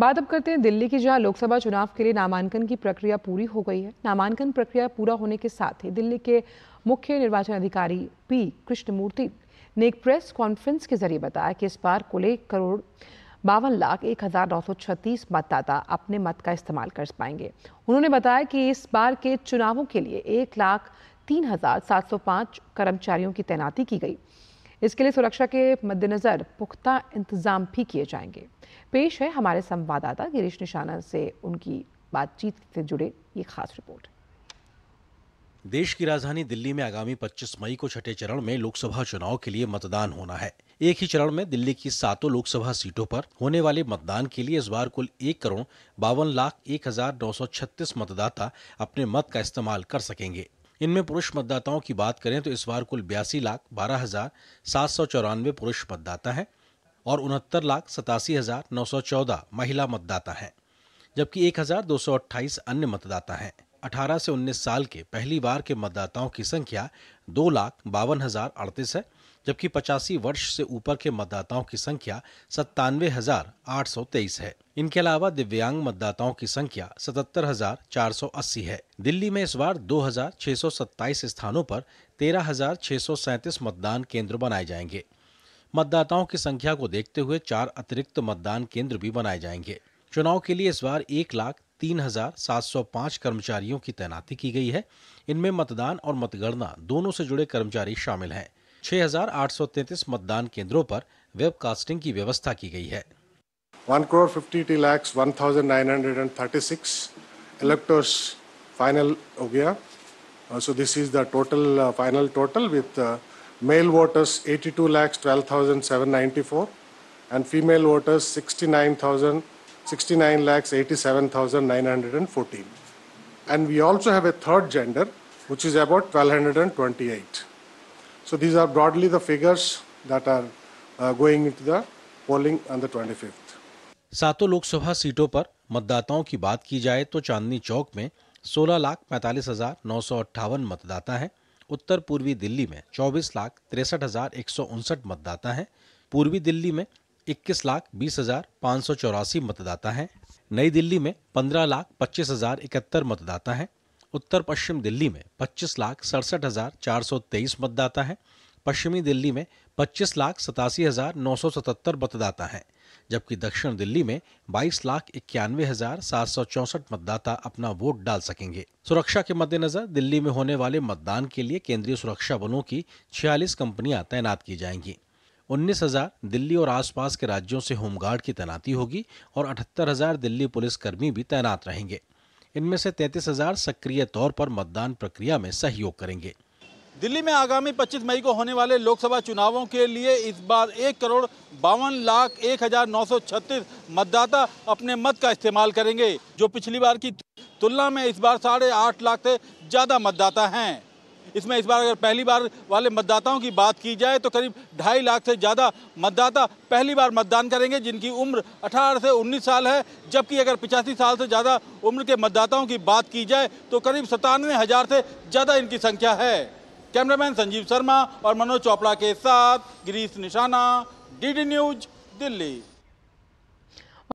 बात अब करते हैं दिल्ली की जहां लोकसभा चुनाव के लिए नामांकन की प्रक्रिया पूरी हो गई है नामांकन प्रक्रिया पूरा होने के साथ ही दिल्ली के मुख्य निर्वाचन अधिकारी पी कृष्णमूर्ति ने एक प्रेस कॉन्फ्रेंस के जरिए बताया कि इस बार कुल एक करोड़ बावन लाख एक हज़ार नौ सौ छत्तीस मतदाता अपने मत का इस्तेमाल कर पाएंगे उन्होंने बताया कि इस बार के चुनावों के लिए एक लाख तीन हज़ार सात सौ पाँच कर्मचारियों की तैनाती की गई इसके लिए सुरक्षा के मद्देनज़र पुख्ता इंतजाम भी किए जाएंगे पेश है हमारे संवाददाता गिरीश निशाना से उनकी बातचीत से जुड़े ये खास रिपोर्ट देश की राजधानी दिल्ली में आगामी 25 मई को छठे चरण में लोकसभा चुनाव के लिए मतदान होना है एक ही चरण में दिल्ली की सातों लोकसभा सीटों पर होने वाले मतदान के लिए इस बार कुल एक करोड़ बावन लाख एक हजार नौ सौ छत्तीस मतदाता अपने मत का इस्तेमाल कर सकेंगे इनमें पुरुष मतदाताओं की बात करें तो इस बार कुल बयासी लाख बारह हजार सात सौ चौरानवे पुरुष मतदाता हैं और उनहत्तर लाख सतासी हजार नौ सौ चौदह महिला मतदाता हैं जबकि एक हजार दो सौ अट्ठाईस अन्य मतदाता हैं 18 से 19 साल के पहली बार के मतदाताओं की संख्या दो लाख बावन हजार अड़तीस है जबकि पचासी वर्ष से ऊपर के मतदाताओं की संख्या सत्तानवे हजार आठ सौ तेईस है इनके अलावा दिव्यांग मतदाताओं की संख्या सतहत्तर हजार चार सौ अस्सी है दिल्ली में इस बार दो हजार छह सौ सत्ताईस स्थानों पर तेरह हजार छह सौ सैंतीस मतदान केंद्र बनाए जाएंगे मतदाताओं की संख्या को देखते हुए चार अतिरिक्त मतदान केंद्र भी बनाए जाएंगे चुनाव के लिए इस बार एक लाख तीन हजार सात सौ पाँच कर्मचारियों की तैनाती की गई है इनमें मतदान और मतगणना दोनों से जुड़े कर्मचारी शामिल हैं 6,833 मतदान केंद्रों पर वेबकास्टिंग की व्यवस्था की गई है वन करोड़ फिफ्टी टी lakhs one thousand nine hundred and thirty six electors final हो गया so this is the total final total with male voters eighty two lakhs twelve thousand seven and female voters sixty nine thousand sixty nine lakhs eighty seven thousand nine hundred and fourteen and we also have a third gender which is about 1228. So these are broadly the figures that are uh, going into the polling on the 25th. सातों लोकसभा सीटों पर मतदाताओं की बात की जाए तो चांदनी चौक में सोलह लाख पैंतालीस हजार नौ सौ अट्ठावन मतदाता हैं उत्तर पूर्वी दिल्ली में चौबीस लाख तिरसठ हजार एक सौ उनसठ मतदाता हैं पूर्वी दिल्ली में इक्कीस लाख बीस हजार पाँच सौ चौरासी मतदाता हैं नई दिल्ली में पंद्रह लाख पच्चीस हजार इकहत्तर मतदाता हैं उत्तर पश्चिम दिल्ली में पच्चीस लाख सड़सठ हजार चार सौ तेईस मतदाता हैं पश्चिमी दिल्ली में पच्चीस लाख सतासी हजार नौ सौ सतहत्तर मतदाता हैं जबकि दक्षिण दिल्ली में बाईस लाख इक्यानवे हजार सात सौ चौसठ मतदाता अपना वोट डाल सकेंगे सुरक्षा के मद्देनजर दिल्ली में होने वाले मतदान के लिए केंद्रीय सुरक्षा बलों की छियालीस कंपनियां तैनात की जाएंगी उन्नीस हजार दिल्ली और आसपास के राज्यों से होमगार्ड की तैनाती होगी और अठहत्तर हजार दिल्ली पुलिसकर्मी भी तैनात रहेंगे इनमें से तैतीस हजार सक्रिय तौर पर मतदान प्रक्रिया में सहयोग करेंगे दिल्ली में आगामी 25 मई को होने वाले लोकसभा चुनावों के लिए इस बार एक करोड़ बावन लाख एक हजार नौ सौ छत्तीस मतदाता अपने मत का इस्तेमाल करेंगे जो पिछली बार की तुलना में इस बार साढ़े आठ लाख से ज़्यादा मतदाता हैं इसमें इस बार अगर पहली बार वाले मतदाताओं की बात की जाए तो करीब ढाई लाख से ज़्यादा मतदाता पहली बार मतदान करेंगे जिनकी उम्र 18 से 19 साल है जबकि अगर पिचासी साल से ज़्यादा उम्र के मतदाताओं की बात की जाए तो करीब सतानवे हज़ार से ज़्यादा इनकी संख्या है कैमरामैन संजीव शर्मा और मनोज चोपड़ा के साथ गिरीश निशाना डीडी न्यूज दिल्ली